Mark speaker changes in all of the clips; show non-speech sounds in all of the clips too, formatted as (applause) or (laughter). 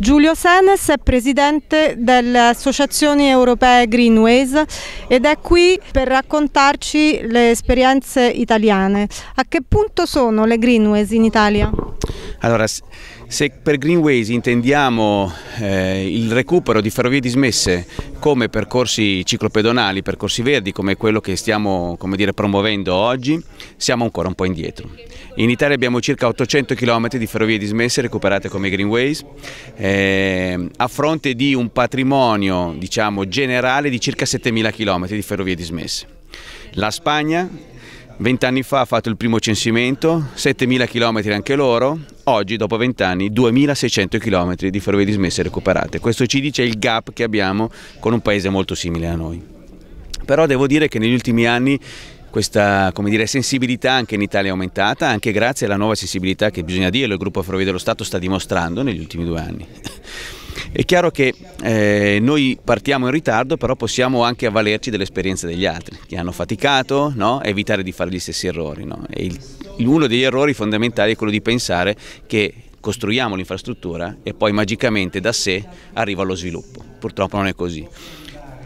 Speaker 1: Giulio Senes è presidente delle associazioni europee Greenways ed è qui per raccontarci le esperienze italiane. A che punto sono le Greenways in Italia?
Speaker 2: Allora, se per Greenways intendiamo eh, il recupero di ferrovie dismesse come percorsi ciclopedonali, percorsi verdi, come quello che stiamo dire, promuovendo oggi, siamo ancora un po' indietro. In Italia abbiamo circa 800 km di ferrovie dismesse recuperate come Greenways, eh, a fronte di un patrimonio diciamo, generale di circa 7.000 km di ferrovie dismesse. La Spagna Vent'anni fa ha fatto il primo censimento, 7.000 km anche loro, Oggi, dopo 20 anni, 2600 km di ferrovie dismesse recuperate. Questo ci dice il gap che abbiamo con un paese molto simile a noi. Però devo dire che negli ultimi anni questa dire, sensibilità anche in Italia è aumentata, anche grazie alla nuova sensibilità che bisogna dirlo, il gruppo Ferrovie dello Stato sta dimostrando negli ultimi due anni. (laughs) È chiaro che eh, noi partiamo in ritardo, però possiamo anche avvalerci dell'esperienza degli altri che hanno faticato, no? evitare di fare gli stessi errori. No? uno degli errori fondamentali è quello di pensare che costruiamo l'infrastruttura e poi magicamente da sé arriva lo sviluppo. Purtroppo non è così.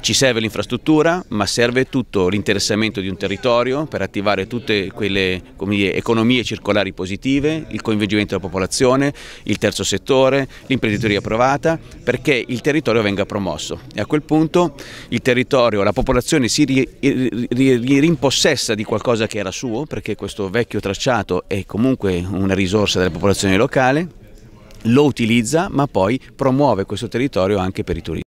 Speaker 2: Ci serve l'infrastruttura, ma serve tutto l'interessamento di un territorio per attivare tutte quelle dire, economie circolari positive, il coinvolgimento della popolazione, il terzo settore, l'imprenditoria provata, perché il territorio venga promosso. E a quel punto il territorio, la popolazione si ri, ri, ri, rimpossessa di qualcosa che era suo, perché questo vecchio tracciato è comunque una risorsa della popolazione locale, lo utilizza ma poi promuove questo territorio anche per i turisti.